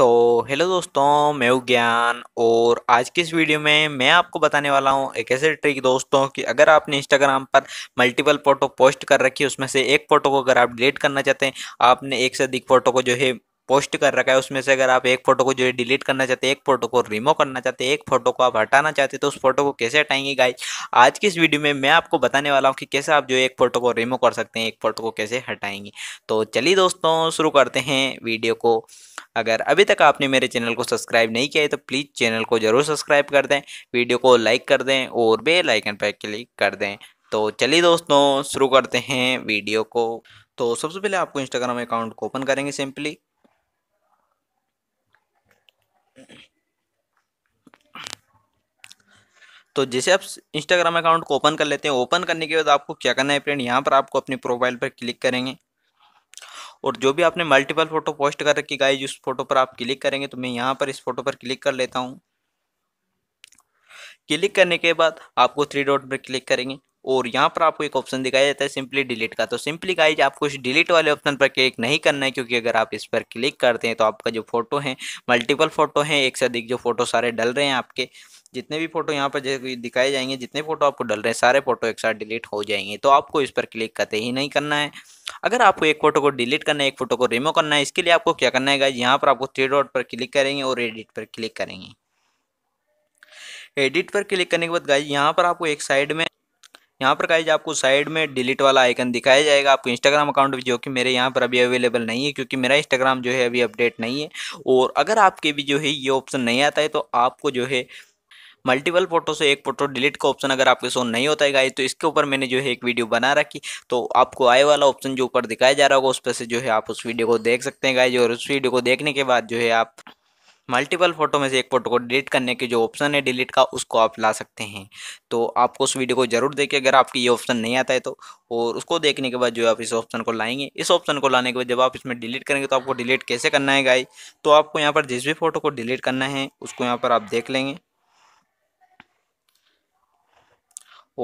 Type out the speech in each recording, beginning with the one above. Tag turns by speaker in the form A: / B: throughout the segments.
A: तो हेलो दोस्तों मैं हूँ ज्ञान और आज की इस वीडियो में मैं आपको बताने वाला हूँ एक ऐसे ट्रिक दोस्तों कि अगर आपने इंस्टाग्राम पर मल्टीपल फ़ोटो पोस्ट कर रखी है उसमें से एक फ़ोटो को अगर आप डिलीट करना चाहते हैं आपने एक से अधिक फ़ोटो को जो है पोस्ट कर रखा है उसमें से अगर आप एक फोटो को जो है डिलीट करना चाहते हैं एक फोटो को रिमूव करना चाहते हैं एक फोटो को आप हटाना चाहते हैं तो उस फोटो को कैसे हटाएंगे गाइज आज की इस वीडियो में मैं आपको बताने वाला हूँ कि कैसे आप जो एक फोटो को रिमूव कर सकते हैं एक फोटो को कैसे हटाएंगे तो चलिए दोस्तों शुरू करते हैं वीडियो को अगर अभी तक आपने मेरे चैनल को सब्सक्राइब नहीं किया है तो प्लीज़ चैनल को ज़रूर सब्सक्राइब कर दें वीडियो को लाइक कर दें और बे लाइकन पर क्लिक कर दें तो चलिए दोस्तों शुरू करते हैं वीडियो को तो सबसे पहले आपको इंस्टाग्राम अकाउंट को ओपन करेंगे सिंपली तो जैसे आप इंस्टाग्राम अकाउंट को ओपन कर लेते हैं ओपन करने के बाद आपको क्या करना है फ्रेंड यहाँ पर आपको अपनी प्रोफाइल पर क्लिक करेंगे और जो भी आपने मल्टीपल फोटो पोस्ट कर रखी गाइज उस फोटो पर आप क्लिक करेंगे तो मैं यहाँ पर इस फोटो पर क्लिक कर लेता हूँ क्लिक करने के बाद आपको थ्री डॉट पर क्लिक करेंगे और यहाँ पर आपको एक ऑप्शन दिखाया जाता है सिंपली डिलीट का तो सिंपली गाइज आपको इस डिलीट वाले ऑप्शन पर क्लिक नहीं करना है क्योंकि अगर आप इस पर क्लिक करते हैं तो आपका जो फोटो है मल्टीपल फोटो हैं एक से अधिक जो फोटो सारे डल रहे हैं आपके जितने भी फोटो यहाँ पर दिखाए जाएंगे जितने फोटो आपको डल रहे हैं सारे फोटो एक साथ डिलीट हो जाएंगे तो आपको इस पर क्लिक करते ही नहीं करना है अगर आपको एक फोटो को डिलीट करना है एक फोटो को रिमूव करना है इसके लिए आपको क्या करना है गाइज यहाँ पर आपको थ्री डॉट पर क्लिक करेंगे और एडिट पर क्लिक करेंगे एडिट पर क्लिक करने के बाद गाइज यहाँ पर आपको एक साइड में यहाँ पर गाइज आपको साइड में डिलीट वाला आइकन दिखाया जाएगा आपको इंस्टाग्राम अकाउंट भी जो कि मेरे यहाँ पर अभी अवेलेबल नहीं है क्योंकि मेरा इंस्टाग्राम जो है अभी अपडेट नहीं है और अगर आपके भी जो है ये ऑप्शन नहीं आता है तो आपको जो है मल्टीपल फोटो से एक फोटो डिलीट का ऑप्शन अगर आपके सोन नहीं होता है गाइज तो इसके ऊपर मैंने जो है एक वीडियो बना रखी तो आपको आए वाला ऑप्शन जो ऊपर दिखाया जा रहा होगा उस पर से जो है आप उस वीडियो को देख सकते हैं गाइज और उस वीडियो को देखने के बाद जो है आप मल्टीपल फोटो में से एक फोटो को डिलीट करने के जो ऑप्शन है डिलीट का उसको आप ला सकते हैं तो आपको उस वीडियो को ज़रूर देखिए अगर आपकी ये ऑप्शन नहीं आता है तो और उसको देखने के बाद जो आप इस ऑप्शन को लाएंगे इस ऑप्शन को लाने के बाद जब आप इसमें डिलीट करेंगे तो आपको डिलीट कैसे करना है गाई तो आपको यहाँ पर जिस भी फोटो को डिलीट करना है उसको यहाँ पर आप देख लेंगे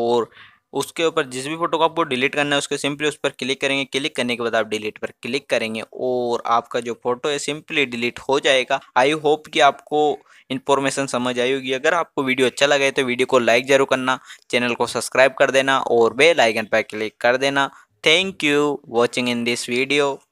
A: और उसके ऊपर जिस भी फोटो को आपको डिलीट करना है उसके सिंपली उस पर क्लिक करेंगे क्लिक करने के बाद आप डिलीट पर क्लिक करेंगे और आपका जो फोटो है सिंपली डिलीट हो जाएगा आई होप कि आपको इन्फॉर्मेशन समझ आई होगी अगर आपको वीडियो अच्छा लगे तो वीडियो को लाइक जरूर करना चैनल को सब्सक्राइब कर देना और बेल आइकन पर क्लिक कर देना thank you watching in this video